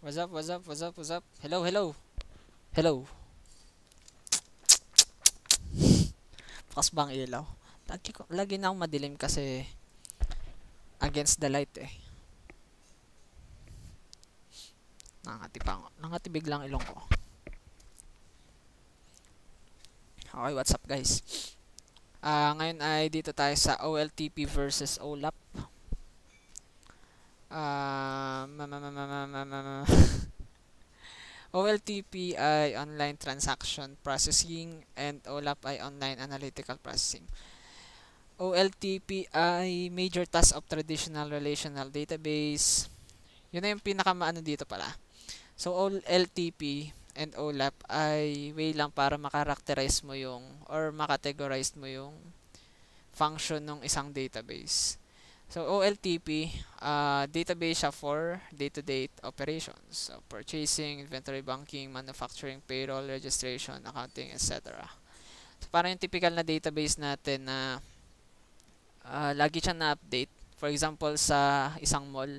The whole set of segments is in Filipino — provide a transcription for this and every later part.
What's up? What's up? What's up? What's up? Hello, hello. Hello. Pakas bang ilaw? Lagi, ko, lagi na akong madilim kasi against the light eh. Nangati pa ako. Nangati biglang ilong ko. Okay, what's up guys? Uh, ngayon ay dito tayo sa OLTP versus OLAP. Ah... Uh, um, OLTP ay Online Transaction Processing and OLAP ay Online Analytical Processing. OLTP ay major task of traditional relational database. Yun na yung pinakamaano dito pala. So, OLTP and OLAP ay way lang para makarakterize mo yung or makategorize mo yung function ng isang database. So OLTP, uh, ah, database siya for day-to-day -day operations. So purchasing, inventory banking, manufacturing, payroll, registration, accounting, etc. So parang yung typical na database natin na uh, lagi siyang na-update. For example, sa isang mall,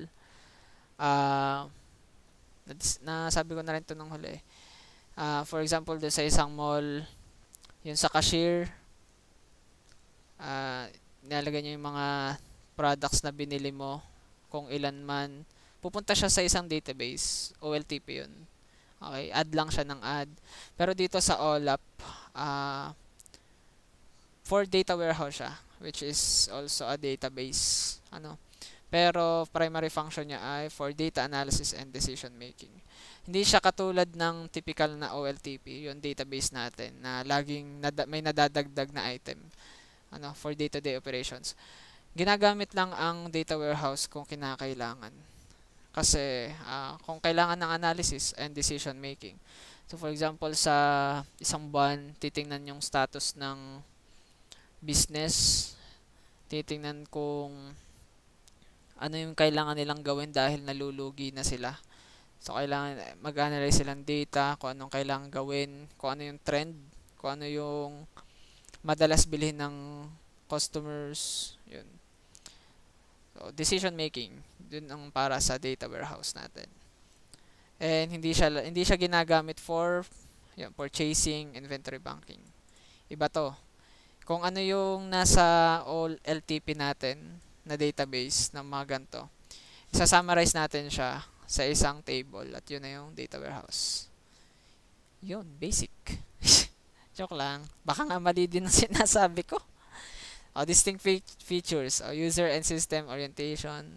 uh, ah, na sabi ko na rin to nung huli. Uh, for example, doon sa isang mall, yun sa cashier, uh, nilalagay niya yung mga products na binili mo, kung ilan man, pupunta siya sa isang database, OLTP yun. Okay, add lang siya ng add. Pero dito sa OLAP, uh, ah, for data warehouse siya, which is also a database. Ano? Pero primary function niya ay for data analysis and decision making. Hindi siya katulad ng typical na OLTP, yung database natin na laging nada may nadadagdag na item ano for day-to-day -day operations. Ginagamit lang ang data warehouse kung kinakailangan. Kasi uh, kung kailangan ng analysis and decision making. So for example, sa isang buwan, titingnan yung status ng business. Titingnan kung ano yung kailangan nilang gawin dahil nalulugi na sila. So, kailangan mag-analyze sila ng data, kung anong kailangan gawin, kung ano yung trend, kung ano yung madalas bilhin ng customers. Yun. So, oh, decision making, yun ang para sa data warehouse natin. And hindi siya hindi siya ginagamit for yun, purchasing, inventory banking. Iba 'to. Kung ano yung nasa all LTP natin na database ng mga ganito, isa-summarize natin siya sa isang table at yun na yung data warehouse. Yun, basic. Joke lang. Baka nga mali din ang sinasabi ko. Uh, distinct fe features, uh, user and system orientation.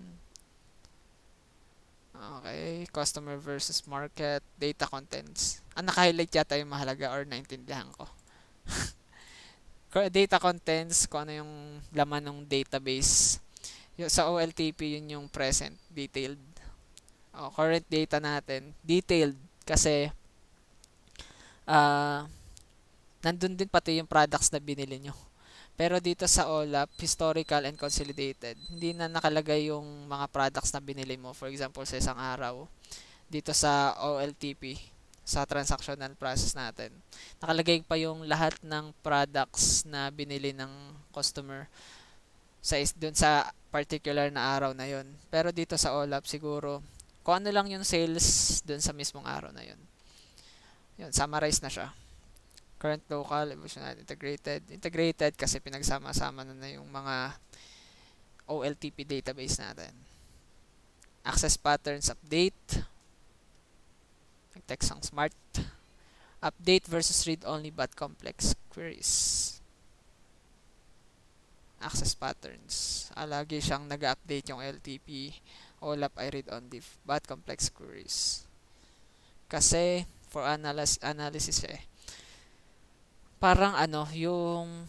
Okay, customer versus market, data contents. Ang ah, naka-highlight yata yung mahalaga or naintindihan ko. data contents, kung ano yung laman ng database. Yung, sa OLTP, yun yung present, detailed. O, oh, current data natin, detailed. Kasi, ah, uh, nandun din pati yung products na binili nyo. Pero dito sa OLAP, historical and consolidated, hindi na nakalagay yung mga products na binili mo. For example, sa isang araw, dito sa OLTP, sa transactional process natin, nakalagay pa yung lahat ng products na binili ng customer sa doon sa particular na araw na yon. Pero dito sa OLAP, siguro, kung ano lang yung sales doon sa mismong araw na yon. Yun, summarize na siya current local, emotional integrated. Integrated kasi pinagsama-sama na na yung mga OLTP database natin. Access patterns update. Nag-text ang smart. Update versus read-only but complex queries. Access patterns. Alagi ah, siyang nag-update yung LTP. All up I read-only but complex queries. Kasi for analysis, analysis eh parang ano, yung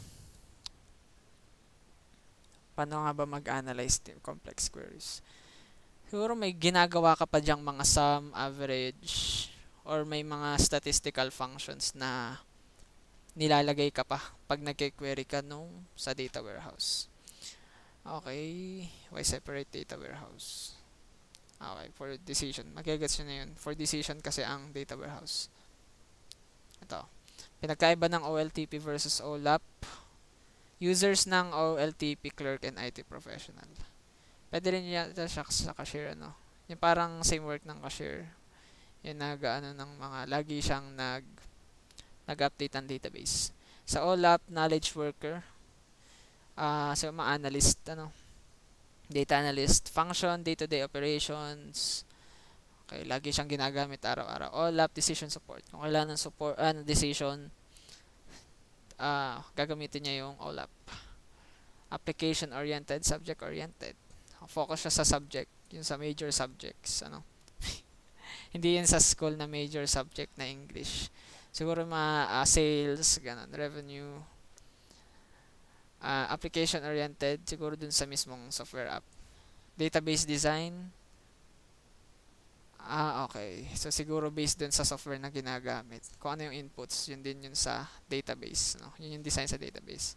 paano nga ba mag-analyze ng complex queries? Siguro may ginagawa ka pa diyang mga sum, average, or may mga statistical functions na nilalagay ka pa pag nagke-query ka nung sa data warehouse. Okay, why separate data warehouse? Okay, for decision. Magigets nyo na yun. For decision kasi ang data warehouse. Ito. Pinagkaiba ng OLTP versus OLAP. Users ng OLTP clerk and IT professional. Pwede rin yata siya sa cashier, ano. Yung parang same work ng cashier. Yung nag, ano, ng mga, lagi siyang nag, nag-update ang database. Sa OLAP, knowledge worker. Uh, so, mga analyst, ano, data analyst, function, day-to-day -day operations, Okay, lagi siyang ginagamit araw-araw. All up decision support. Kung kailangan ng support, uh, decision, uh, gagamitin niya yung all up. Application-oriented, subject-oriented. Focus siya sa subject, yung sa major subjects. Ano? Hindi yan sa school na major subject na English. Siguro mga uh, sales, ganun, revenue, uh, application-oriented, siguro dun sa mismong software app. Database design, Ah, okay. So, siguro based dun sa software na ginagamit. Kung ano yung inputs, yun din yun sa database. No? Yun yung design sa database.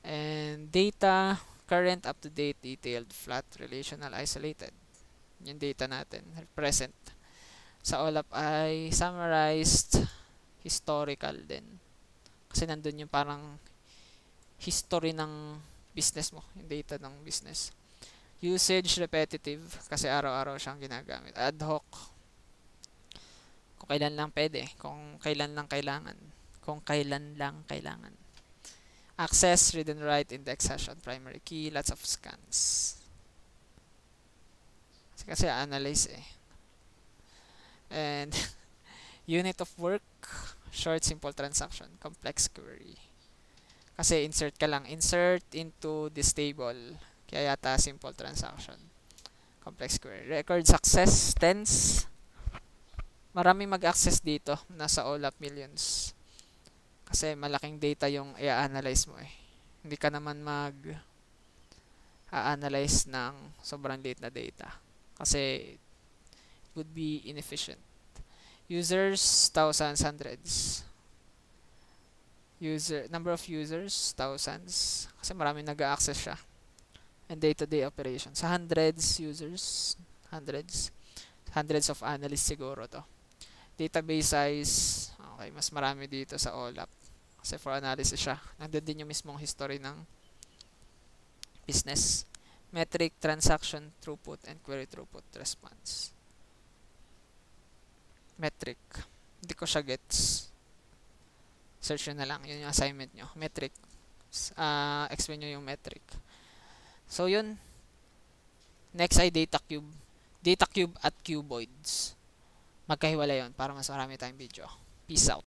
And data, current, up-to-date, detailed, flat, relational, isolated. Yung data natin, present. Sa OLAP ay summarized, historical din. Kasi nandun yung parang history ng business mo, yung data ng business. Usage repetitive kasi araw-araw siyang ginagamit. Ad hoc. Kung kailan lang pwede. Kung kailan lang kailangan. Kung kailan lang kailangan. Access, read and write, index session, primary key, lots of scans. Kasi analyze eh. And unit of work, short simple transaction, complex query. Kasi insert ka lang. Insert into this table kaya yata simple transaction. Complex query. Record success, tens. Marami mag-access dito. Nasa all up millions. Kasi malaking data yung i-analyze mo eh. Hindi ka naman mag a-analyze ng sobrang late na data. Kasi it would be inefficient. Users, thousands, hundreds. User, number of users, thousands. Kasi marami nag-access siya and day-to-day operation. Sa hundreds users, hundreds, hundreds of analysts siguro to. Database size, okay, mas marami dito sa OLAP. Kasi for analysis siya. Nandun din yung mismong history ng business. Metric, transaction, throughput, and query throughput response. Metric. Hindi ko siya gets. Search nyo na lang. Yun yung assignment nyo. Metric. Uh, explain nyo yung metric. Metric So, yun. Next ay data cube. Data cube at cuboids. Magkahiwala yon para mas marami tayong video. Peace out.